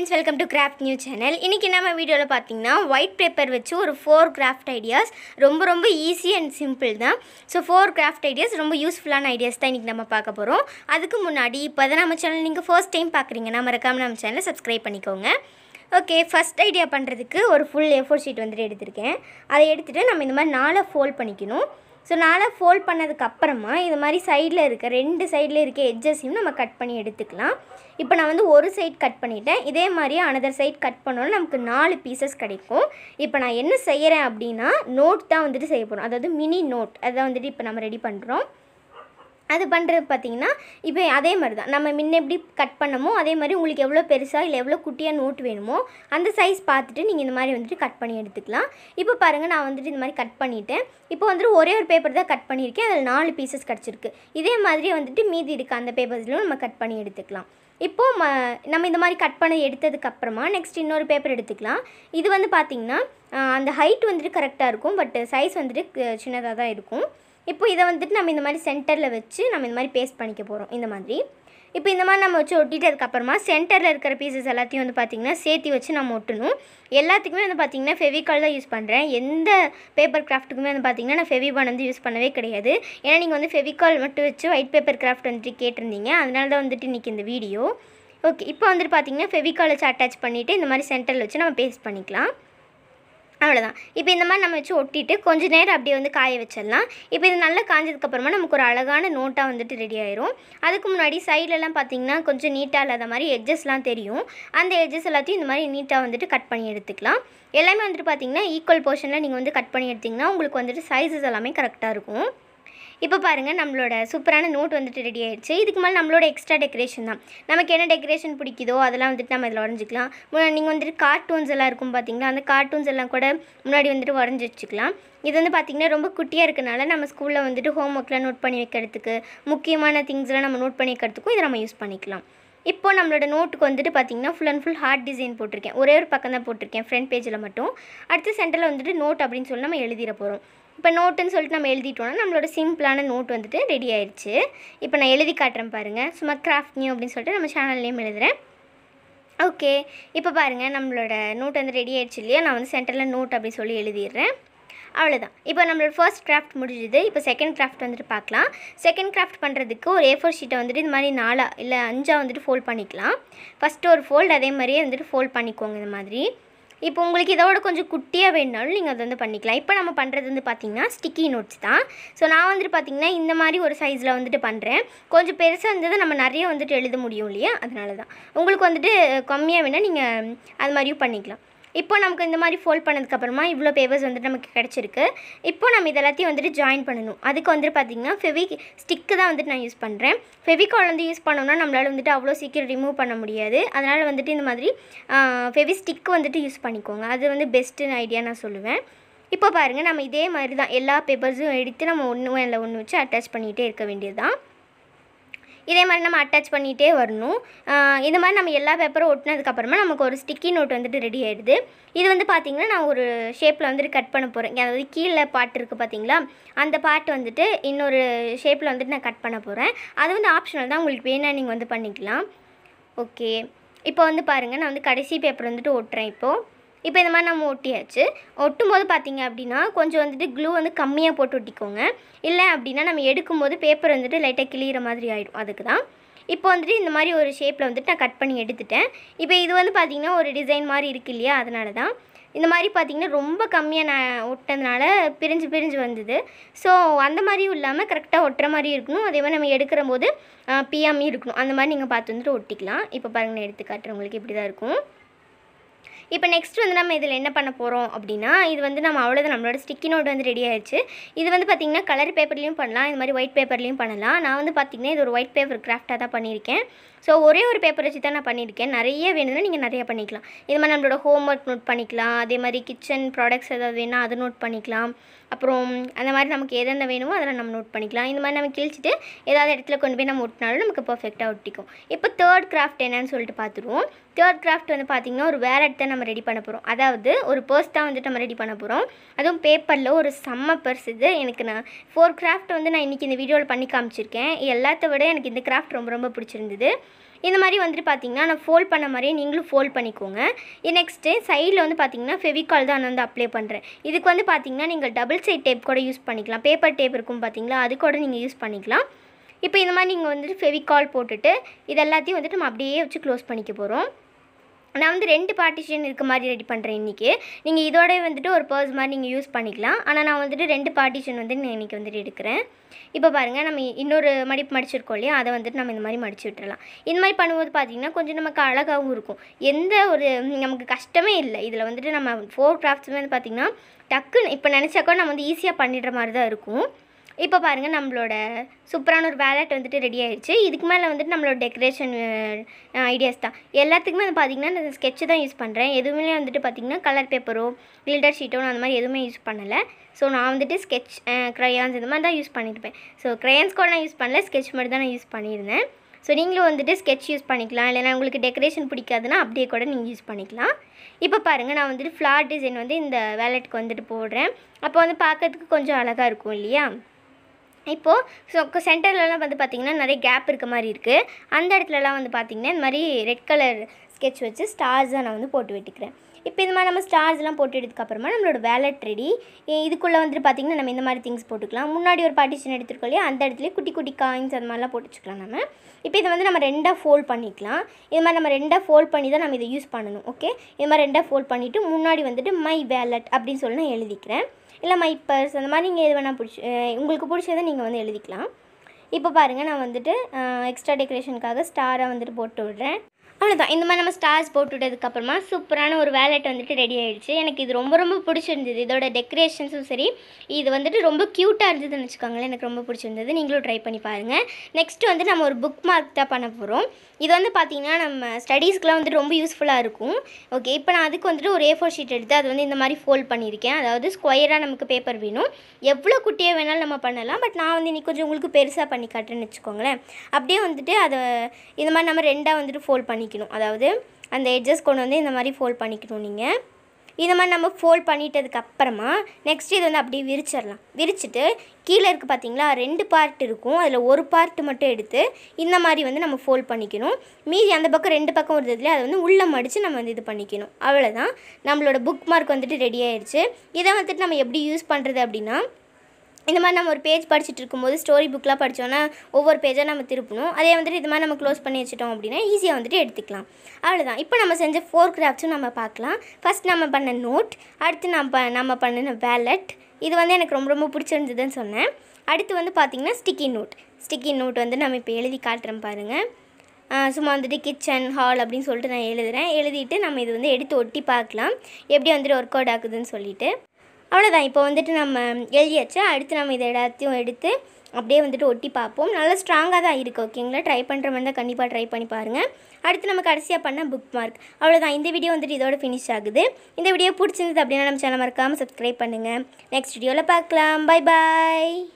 friends welcome to craft new channel இன்றைக்கி நம்ம வீடியோவில் பார்த்தீங்கன்னா ஒயிட் பேப்பர் வச்சு ஒரு ஃபோர் கிராஃப்ட் ஐடியாஸ் ரொம்ப ரொம்ப ஈஸி அண்ட் சிம்பிள் தான் ஸோ ஃபோர் கிராஃப்ட் ஐடியாஸ் ரொம்ப யூஸ்ஃபுல்லான ஐடியாஸ் தான் இன்றைக்கி நம்ம பார்க்க போகிறோம் அதுக்கு முன்னாடி இப்போ தான் நம்ம சேனல் நீங்கள் ஃபர்ஸ்ட் டைம் பார்க்குறீங்கன்னா மறக்காமல் நம்ம சேனலை சப்ஸ்கிரைப் பண்ணிக்கோங்க ஓகே ஃபஸ்ட் ஐடியா பண்ணுறதுக்கு ஒரு ஃபுல் ஏ ஃபோர் ஷீட் வந்துட்டு எடுத்திருக்கேன் அதை எடுத்துகிட்டு நம்ம இந்த மாதிரி நாளை ஃபோல்ட் பண்ணிக்கணும் ஸோ நாளாக ஃபோல்ட் பண்ணதுக்கப்புறமா இது மாதிரி சைடில் இருக்க ரெண்டு சைடில் இருக்க எட்ஜஸையும் நம்ம கட் பண்ணி எடுத்துக்கலாம் இப்போ நான் வந்து ஒரு சைட் கட் பண்ணிட்டேன் இதே மாதிரியே அனதர் சைட் கட் பண்ணோன்னா நமக்கு நாலு பீசஸ் கிடைக்கும் இப்போ நான் என்ன செய்கிறேன் அப்படின்னா நோட் தான் வந்துட்டு செய்ய போகிறோம் அதாவது மினி நோட் அதை வந்துட்டு இப்போ நம்ம ரெடி பண்ணுறோம் அது பண்ணுறது பார்த்திங்கன்னா இப்போ அதே மாதிரி தான் நம்ம முன்ன எப்படி கட் பண்ணமோ அதே மாதிரி உங்களுக்கு எவ்வளோ பெருசாக இல்லை எவ்வளோ குட்டியாக நோட் வேணுமோ அந்த சைஸ் பார்த்துட்டு நீங்கள் இந்த மாதிரி வந்துட்டு கட் பண்ணி எடுத்துக்கலாம் இப்போ பாருங்கள் நான் வந்துட்டு இந்த மாதிரி கட் பண்ணிவிட்டேன் இப்போ வந்துட்டு ஒரே ஒரு பேப்பர் தான் கட் பண்ணியிருக்கேன் அதில் நாலு பீசஸ் கிடச்சிருக்கு இதே மாதிரி வந்துட்டு மீதி இருக்க அந்த பேப்பர்ஸ்லையும் நம்ம கட் பண்ணி எடுத்துக்கலாம் இப்போது ம நம்ம இந்த மாதிரி கட் பண்ணி எடுத்ததுக்கப்புறமா நெக்ஸ்ட் இன்னொரு பேப்பர் எடுத்துக்கலாம் இது வந்து பார்த்திங்கன்னா அந்த ஹைட் வந்துட்டு கரெக்டாக இருக்கும் பட் சைஸ் வந்துட்டு சின்னதாக தான் இருக்கும் இப்போ இதை வந்துட்டு நம்ம இந்த மாதிரி சென்டரில் வச்சு நம்ம இந்த மாதிரி பேஸ்ட் பண்ணிக்க போகிறோம் இந்த மாதிரி இப்போ இந்த மாதிரி நம்ம வச்சு ஒட்டிட்டதுக்கப்புறமா சென்டரில் இருக்கிற பீசஸ் எல்லாத்தையும் வந்து பார்த்திங்கன்னா சேர்த்து வச்சு நம்ம ஒட்டணும் எல்லாத்துக்குமே வந்து பார்த்திங்கன்னா ஃபெவிகால் தான் யூஸ் பண்ணுறேன் எந்த பேப்பர் கிராஃப்ட்டுக்குமே வந்து பார்த்திங்கன்னா நான் ஃபெவிபான் வந்து யூஸ் பண்ணவே கிடையாது ஏன்னா நீங்கள் வந்து ஃபெவிகால் மட்டும் வச்சு ஒயிட் பேப்பர் கிராஃப்ட் வந்துட்டு கேட்டிருந்தீங்க அதனால தான் வந்துட்டு இன்றைக்கி இந்த வீடியோ ஓகே இப்போ வந்துட்டு பார்த்திங்கன்னா ஃபெவிகால் வச்சு அட்டாச் பண்ணிவிட்டு இந்த மாதிரி சென்டரில் வச்சு நம்ம பேஸ்ட் பண்ணிக்கலாம் அவ்வளோதான் இப்போ இந்த மாதிரி நம்ம வச்சு ஒட்டிட்டு கொஞ்ச நேரம் அப்படியே வந்து காய வச்சிடலாம் இப்போ இது நல்லா காஞ்சதுக்கப்புறமா நமக்கு ஒரு அழகான நோட்டாக வந்துட்டு ரெடி ஆயிரும் அதுக்கு முன்னாடி சைட்லலாம் பார்த்தீங்கன்னா கொஞ்சம் நீட்டாக இல்லாத மாதிரி எட்ஜஸ்லாம் தெரியும் அந்த எட்ஜஸ் எல்லாத்தையும் இந்த மாதிரி நீட்டாக வந்துட்டு கட் பண்ணி எடுத்துக்கலாம் எல்லாமே வந்துட்டு பார்த்திங்கன்னா ஈக்குவல் போர்ஷனில் நீங்கள் வந்து கட் பண்ணி எடுத்திங்கன்னா உங்களுக்கு வந்துட்டு சைஸஸ் எல்லாமே கரெக்டாக இருக்கும் இப்போ பாருங்கள் நம்மளோட சூப்பரான நோட் வந்துட்டு ரெடி ஆகிடுச்சு இதுக்கு மேலே நம்மளோட எக்ஸ்ட்ரா டெக்கரேஷன் தான் நமக்கு என்ன டெக்கரேஷன் பிடிக்குதோ அதெல்லாம் வந்துட்டு நம்ம இதில் உடஞ்சிக்கலாம் நீங்கள் வந்துட்டு கார்ட்டூன்ஸ் எல்லாம் இருக்கும் பார்த்தீங்களா அந்த கார்ட்டூன்ஸ் எல்லாம் கூட முன்னாடி வந்துட்டு உடஞ்சி வச்சுக்கலாம் இது வந்து பார்த்திங்கன்னா ரொம்ப குட்டியாக இருக்கனால நம்ம ஸ்கூலில் வந்துட்டு ஹோம் ஒர்க்லாம் நோட் பண்ணி வைக்கிறதுக்கு முக்கியமான திங்ஸ்லாம் நம்ம நோட் பண்ணி வைக்கிறதுக்கும் இதை நம்ம யூஸ் பண்ணிக்கலாம் இப்போ நம்மளோட நோட்டுக்கு வந்துட்டு பார்த்தீங்கன்னா full and full heart design போட்டிருக்கேன் ஒரே ஒரு பக்கம் தான் போட்டிருக்கேன் ஃப்ரண்ட் பேஜில் மட்டும் அடுத்து சென்டரில் வந்துட்டு நோட் அப்படின்னு சொல்லி நம்ம எழுதிட போகிறோம் இப்போ நோட்டுன்னு சொல்லிட்டு நம்ம எழுதிட்டோம்னா நம்மளோட சிம்பிளான நோட் வந்துட்டு ரெடி ஆயிடுச்சு இப்போ நான் எழுதி காட்டுறேன் பாருங்கள் சும்மா கிராஃப்ட் நியூ அப்படின்னு சொல்லிட்டு நம்ம சேனல் நேம் எழுதுகிறேன் ஓகே இப்போ பாருங்கள் நம்மளோட நோட் வந்து ரெடி ஆயிடுச்சு இல்லையா நான் வந்து சென்டரில் நோட் அப்படின்னு சொல்லி எழுதிடுறேன் அவ்வளோதான் இப்போ நம்மளோட ஃபர்ஸ்ட் கிராஃப்ட் முடிஞ்சுது இப்போ செகண்ட் கிராஃப்ட் வந்துட்டு பார்க்கலாம் செகண்ட் கிராஃப்ட் பண்ணுறதுக்கு ஒரு ஏ ஃபோர் ஷீட்டை வந்துட்டு இது மாதிரி நாலாக இல்லை அஞ்சாக வந்துட்டு ஃபோல்ட் பண்ணிக்கலாம் ஃபஸ்ட்டு ஒரு ஃபோல்டு அதே மாதிரியே வந்துட்டு ஃபோல்ட் பண்ணிக்கோங்க இந்த மாதிரி இப்போ உங்களுக்கு இதோட கொஞ்சம் குட்டியாக வேணுனாலும் நீங்கள் அதை வந்து பண்ணிக்கலாம் இப்போ நம்ம பண்ணுறது வந்து பார்த்திங்கன்னா ஸ்டிக்கி நோட்ஸ் தான் ஸோ நான் வந்துட்டு பார்த்திங்கன்னா இந்த மாதிரி ஒரு சைஸில் வந்துட்டு பண்ணுறேன் கொஞ்சம் பெருசாக இருந்தது நம்ம நிறைய வந்துட்டு எழுத முடியும் இல்லையா அதனால தான் உங்களுக்கு வந்துட்டு கம்மியாக வேணால் நீங்கள் அது மாதிரியும் பண்ணிக்கலாம் இப்போ நமக்கு இந்த மாதிரி ஃபோல்ட் பண்ணதுக்கப்புறமா இவ்வளோ பேப்பர்ஸ் வந்துட்டு நமக்கு கிடச்சிருக்கு இப்போ நம்ம இதெல்லாத்தையும் வந்துட்டு ஜாயின் பண்ணணும் அதுக்கு வந்துட்டு பார்த்திங்கன்னா ஃபெவிக் ஸ்டிக்கு தான் வந்துட்டு நான் யூஸ் பண்ணுறேன் ஃபெவிகால் வந்து யூஸ் பண்ணோம்னா நம்மளால் வந்துட்டு அவ்வளோ சீக்கிரம் ரிமூவ் பண்ண முடியாது அதனால் வந்துட்டு இந்த மாதிரி ஃபெவி ஸ்டிக்கு வந்துட்டு யூஸ் பண்ணிக்கோங்க அது வந்து பெஸ்ட்டுன்னு ஐடியா நான் சொல்லுவேன் இப்போ பாருங்கள் நம்ம இதே மாதிரி தான் எல்லா பேப்பர்ஸும் எடுத்து நம்ம ஒன்று இல்லை ஒன்று வச்சு அட்டாச் பண்ணிகிட்டே இருக்க வேண்டியது தான் இதே மாதிரி நம்ம அட்டாச் பண்ணிகிட்டே வரணும் இந்த மாதிரி நம்ம எல்லா பேப்பரும் ஒட்டினதுக்கப்புறமா நமக்கு ஒரு ஸ்டிக்கி நோட் வந்துட்டு ரெடி ஆகிடுது இது வந்து பார்த்திங்கன்னா நான் ஒரு ஷேப்பில் வந்துட்டு கட் பண்ண போகிறேன் அதாவது கீழே பாட்டு இருக்குது பார்த்திங்களா அந்த பாட்டு வந்துட்டு இன்னொரு ஷேப்பில் வந்துட்டு நான் கட் பண்ண போகிறேன் அது வந்து ஆப்ஷனல் தான் உங்களுக்கு வேணால் நீங்கள் வந்து பண்ணிக்கலாம் ஓகே இப்போ வந்து பாருங்கள் நான் வந்து கடைசி பேப்பர் வந்துட்டு ஒட்டுறேன் இப்போது இப்போ இந்த மாதிரி நம்ம ஒட்டியாச்சு ஒட்டும் போது பார்த்திங்க அப்படின்னா கொஞ்சம் வந்துட்டு க்ளூ வந்து கம்மியாக போட்டு ஒட்டிக்கோங்க இல்லை அப்படின்னா நம்ம எடுக்கும்போது பேப்பர் வந்துட்டு லைட்டாக கிளியிற மாதிரி ஆகிடும் அதுக்கு தான் இப்போ வந்துட்டு இந்த மாதிரி ஒரு ஷேப்பில் வந்துட்டு நான் கட் பண்ணி எடுத்துட்டேன் இப்போ இது வந்து பார்த்திங்கன்னா ஒரு டிசைன் மாதிரி இருக்கு இல்லையா அதனால தான் இந்த மாதிரி பார்த்திங்கன்னா ரொம்ப கம்மியாக நான் ஒட்டதுனால பிரிஞ்சு பிரிஞ்சு வந்தது ஸோ அந்த மாதிரியும் இல்லாமல் கரெக்டாக ஒட்டுற மாதிரி இருக்கணும் அதே மாதிரி நம்ம எடுக்கிற போது பியாமி இருக்கணும் அந்த மாதிரி நீங்கள் பார்த்து வந்துட்டு ஒட்டிக்கலாம் இப்போ பாருங்கள் நான் எடுத்து காட்டுறவங்களுக்கு இப்படி தான் இருக்கும் இப்போ நெக்ஸ்ட் வந்து நம்ம இதில் என்ன பண்ண போகிறோம் அப்படின்னா இது வந்து நம்ம அவ்வளோதான் நம்மளோட ஸ்டிக்கி நோட் வந்து ரெடி ஆயிடுச்சு இது வந்து பார்த்திங்கன்னா கலர் பேப்பர்லேயும் பண்ணலாம் இது மாதிரி ஒயிட் பேப்பர்லேயும் பண்ணலாம் நான் வந்து பார்த்திங்கன்னா இது ஒரு ஒயிட் பேப்பர் கிராஃப்டாக தான் பண்ணியிருக்கேன் ஸோ ஒரே ஒரு பேப்பர் வச்சு தான் நான் பண்ணியிருக்கேன் நிறைய வேணும்னா நீங்கள் நிறைய பண்ணிக்கலாம் இது மாதிரி நம்மளோட ஹோம் ஒர்க் நோட் பண்ணிக்கலாம் அதே மாதிரி கிச்சன் ப்ராடக்ட்ஸ் ஏதாவது வேணால் அது நோட் பண்ணிக்கலாம் அப்புறம் அந்த மாதிரி நமக்கு எதென்ன வேணுமோ அதெல்லாம் நம்ம நோட் பண்ணிக்கலாம் இந்த மாதிரி நம்ம கிழிச்சிட்டு ஏதாவது இடத்துல கொண்டு போய் நம்ம ஒட்டினாலும் நமக்கு பர்ஃபெக்டாக ஒட்டிக்கும் இப்போ தேர்ட் கிராஃப்ட் என்னன்னு சொல்லிட்டு பார்த்துருவோம் தேர்ட் கிராஃப்ட் வந்து பார்த்திங்கன்னா ஒரு வேலட் தான் நம்ம ரெடி பண்ண போகிறோம் அதாவது ஒரு பர்ஸ் தான் வந்துட்டு நம்ம ரெடி பண்ண போகிறோம் அதுவும் பேப்பரில் ஒரு செம்ம பர்ஸ் இது எனக்கு நான் ஃபோர் கிராஃப்ட் வந்து நான் இன்றைக்கி இந்த வீடியோவில் பண்ணி காமிச்சிருக்கேன் எல்லாத்த விட எனக்கு இந்த கிராஃப்ட் ரொம்ப ரொம்ப பிடிச்சிருந்தது இந்த மாதிரி வந்துட்டு பார்த்தீங்கன்னா நான் ஃபோல்ட் பண்ண மாதிரியே நீங்களும் ஃபோல்ட் பண்ணிக்கோங்க நெக்ஸ்ட்டு சைடில் வந்து பார்த்திங்கன்னா ஃபெவிகால் தான் நான் வந்து அப்ளை பண்ணுறேன் இதுக்கு வந்து பார்த்திங்கன்னா நீங்கள் டபுள் டபுள் சைட் டேப் கூட யூஸ் பண்ணிக்கலாம் பேப்பர் டேப் இருக்கும் பார்த்தீங்களா அது கூட நீங்கள் யூஸ் பண்ணிக்கலாம் இப்போ இந்த மாதிரி நீங்கள் வந்துட்டு ஃபெவிகால் போட்டுட்டு இது எல்லாத்தையும் வந்துட்டு நம்ம அப்படியே வச்சு க்ளோஸ் பண்ணிக்க போகிறோம் நான் வந்து ரெண்டு பார்ட்டிஷன் இருக்க மாதிரி ரெடி பண்ணுறேன் இன்றைக்கி நீங்கள் இதோட வந்துட்டு ஒரு பர்ஸ் மாதிரி நீங்கள் யூஸ் பண்ணிக்கலாம் ஆனால் நான் வந்துட்டு ரெண்டு பார்ட்டிஷன் வந்து நான் இன்றைக்கி வந்துட்டு எடுக்கிறேன் இப்போ பாருங்கள் நம்ம இன்னொரு மடிப்பு மடிச்சிருக்கோம் இல்லையா அதை வந்துட்டு நம்ம இந்த மாதிரி மடிச்சு விட்டுறலாம் இந்த மாதிரி பண்ணும்போது பார்த்திங்கன்னா கொஞ்சம் நமக்கு அழகாகவும் இருக்கும் எந்த ஒரு நமக்கு கஷ்டமே இல்லை இதில் வந்துட்டு நம்ம ஃபோர் கிராஃப்ட்ஸுமே வந்து பார்த்திங்கன்னா டக்குன்னு இப்போ நினச்சாக்கா நம்ம வந்து ஈஸியாக பண்ணிடுற மாதிரி தான் இருக்கும் இப்போ பாருங்கள் நம்மளோட சூப்பரான ஒரு வேலட் வந்துட்டு ரெடி ஆயிடுச்சு இதுக்கு மேலே வந்துட்டு நம்மளோட டெக்கரேஷன் ஐடியாஸ் தான் எல்லாத்துக்குமே வந்து பார்த்திங்கன்னா நான் ஸ்கெட்சு தான் யூஸ் பண்ணுறேன் எதுவுமே வந்துட்டு பார்த்திங்கன்னா கலர் பேப்பரோ கில்டர் ஷீட்டோ அந்த மாதிரி எதுவுமே யூஸ் பண்ணலை ஸோ நான் வந்துட்டு ஸ்கெட்ச் க்ரையான்ஸ் இந்த மாதிரி தான் யூஸ் பண்ணியிருப்பேன் ஸோ க்ரையான்ஸ் கூட நான் யூஸ் பண்ணல ஸ்கெட்ச் மட்டும் தான் நான் யூஸ் பண்ணியிருந்தேன் ஸோ நீங்களும் வந்துட்டு ஸ்கெட்ச் யூஸ் பண்ணிக்கலாம் இல்லைனா உங்களுக்கு டெக்கரேஷன் பிடிக்காதுன்னா அப்படியே கூட நீங்கள் யூஸ் பண்ணிக்கலாம் இப்போ பாருங்கள் நான் வந்துட்டு ஃப்ளார் டிசைன் வந்து இந்த வேலெட்டுக்கு வந்துட்டு போடுறேன் அப்போ வந்து பார்க்கறதுக்கு கொஞ்சம் அழகாக இருக்கும் இல்லையா இப்போது ஸோ சென்டர்லலாம் வந்து பார்த்திங்கன்னா நிறைய கேப் இருக்க மாதிரி இருக்குது அந்த இடத்துலலாம் வந்து பார்த்திங்கன்னா இந்த மாதிரி ரெட் கலர் ஸ்கெட்ச் வச்சு ஸ்டார்ஸாக நான் வந்து போட்டு வெட்டிக்கிறேன் இப்போ இந்த மாதிரி நம்ம ஸ்டார்ஸ்லாம் போட்டு எடுத்துக்கப்புறமா நம்மளோட வேலட் ரெடி இதுக்குள்ளே வந்துட்டு பார்த்திங்கன்னா நம்ம இந்த மாதிரி திங்ஸ் போட்டுக்கலாம் முன்னாடி ஒரு பார்ட்டிஷன் எடுத்துருக்கோம் இல்லையா அந்த இடத்துலேயே குட்டி குட்டி காயின்ஸ் அந்த மாதிரிலாம் போட்டு வச்சுக்கலாம் நம்ம இப்போ இதை வந்து நம்ம ரெண்டாக ஃபோல்ட் பண்ணிக்கலாம் இது மாதிரி நம்ம ரெண்டாக ஃபோல்ட் பண்ணி தான் நம்ம இதை யூஸ் பண்ணணும் ஓகே இது மாதிரி ரெண்டாக ஃபோல்ட் பண்ணிவிட்டு முன்னாடி வந்துட்டு மை வேலட் அப்படின்னு சொல்லி நான் எழுதிக்கிறேன் இல்லை மைப்பர்ஸ் அந்த மாதிரி நீங்கள் எது வேணால் பிடிச்சி உங்களுக்கு பிடிச்சதை நீங்கள் வந்து எழுதிக்கலாம் இப்போ பாருங்கள் நான் வந்துட்டு எக்ஸ்ட்ரா டெக்கரேஷனுக்காக ஸ்டாராக வந்துட்டு போட்டு விடுறேன் அவ்வளோதான் இந்த மாதிரி நம்ம ஸ்டார்ஸ் போட்டுவிட்டதுக்கப்புறமா சூப்பரான ஒரு வேலெட் வந்துட்டு ரெடி ஆகிடுச்சு எனக்கு இது ரொம்ப ரொம்ப பிடிச்சிருந்தது இதோட டெக்கரேஷன்ஸும் சரி இது வந்துட்டு ரொம்ப க்யூட்டாக இருந்ததுன்னு வச்சுக்கோங்களேன் எனக்கு ரொம்ப பிடிச்சிருந்தது நீங்களும் ட்ரை பண்ணி பாருங்கள் நெக்ஸ்ட்டு வந்து நம்ம ஒரு புக் மார்க் தான் பண்ண போகிறோம் இது வந்து பார்த்திங்கன்னா நம்ம ஸ்டடீஸ்க்குலாம் வந்துட்டு ரொம்ப யூஸ்ஃபுல்லாக இருக்கும் ஓகே இப்போ நான் அதுக்கு வந்துட்டு ஒரு ஏ ஃபோர் ஷீட் எடுத்து அது வந்து இந்த மாதிரி ஃபோல்ட் பண்ணியிருக்கேன் அதாவது ஸ்கொயராக நமக்கு பேப்பர் வேணும் எவ்வளோ குட்டியாக வேணாலும் நம்ம பண்ணலாம் பட் நான் வந்து இன்னைக்கு கொஞ்சம் உங்களுக்கு பெருசாக பண்ணி காட்டுறேன்னு வச்சுக்கோங்களேன் அப்படியே வந்துட்டு அதை இந்த மாதிரி நம்ம ரெண்டாக வந்துட்டு ஃபோல்ட் பண்ணி பண்ணிக்கணும் அதாவது அந்த எட்ஜஸ் கொண்டு வந்து இந்த மாதிரி ஃபோல்ட் பண்ணிக்கணும் நீங்கள் இந்த மாதிரி நம்ம ஃபோல்ட் பண்ணிட்டதுக்கு அப்புறமா நெக்ஸ்ட் இது வந்து அப்படியே விரிச்சிடலாம் விரிச்சிட்டு கீழே இருக்குது பார்த்தீங்களா ரெண்டு பார்ட் இருக்கும் அதில் ஒரு பார்ட் மட்டும் எடுத்து இந்த மாதிரி வந்து நம்ம ஃபோல்ட் பண்ணிக்கணும் மீதி அந்த பக்கம் ரெண்டு பக்கம் வருது அதை வந்து உள்ளே மடித்து நம்ம வந்து இது பண்ணிக்கணும் அவ்வளோதான் நம்மளோட புக் மார்க் வந்துட்டு ரெடி ஆயிடுச்சு இதை வந்துட்டு நம்ம எப்படி யூஸ் பண்ணுறது அப்படின்னா இந்த மாதிரி நம்ம ஒரு பேஜ் படிச்சுட்டு இருக்கும்போது ஸ்டோரி புக்கெலாம் படித்தோன்னா ஒவ்வொரு பேஜாக நம்ம திருப்பணும் அதே வந்துட்டு இது மாதிரி நம்ம க்ளோஸ் பண்ணி வச்சுட்டோம் அப்படின்னா ஈஸியாக வந்துட்டு எடுத்துக்கலாம் அவ்வளோதான் இப்போ நம்ம செஞ்ச ஃபோர் கிராஃப்ட்ஸும் நம்ம பார்க்கலாம் ஃபஸ்ட் நம்ம பண்ண நோட் அடுத்து நம்ம நம்ம பண்ணின வேலட் இது வந்து எனக்கு ரொம்ப ரொம்ப பிடிச்சிருந்ததுன்னு சொன்னேன் அடுத்து வந்து பார்த்திங்கன்னா ஸ்டிக்கி நோட் ஸ்டிக்கி நோட் வந்து நம்ம இப்போ எழுதி காட்டுறோம் பாருங்கள் சும்மா வந்துட்டு கிச்சன் ஹால் அப்படின்னு சொல்லிட்டு நான் எழுதுகிறேன் எழுதிட்டு நம்ம இது வந்து எடுத்து ஒட்டி பார்க்கலாம் எப்படி வந்துட்டு ஒர்க் அவுட் ஆகுதுன்னு சொல்லிட்டு அவ்வளோதான் இப்போ வந்துட்டு நம்ம எழுதியாச்சு அடுத்து நம்ம இதை எல்லாத்தையும் எடுத்து அப்படியே வந்துட்டு ஒட்டி பார்ப்போம் நல்லா ஸ்ட்ராங்காக தான் இருக்குது ஓகேங்களா ட்ரை பண்ணுற மாதிரி தான் கண்டிப்பாக ட்ரை பண்ணி பாருங்கள் அடுத்து நம்ம கடைசியாக பண்ண புக் மார்க் அவ்வளோதான் இந்த வீடியோ வந்துட்டு இதோட ஃபினிஷ் ஆகுது இந்த வீடியோ பிடிச்சிருந்தது அப்படின்னா நம்ம சேனல் மறக்காமல் சப்ஸ்கிரைப் பண்ணுங்கள் நெக்ஸ்ட் வீடியோவில் பார்க்கலாம் பாய் பாய்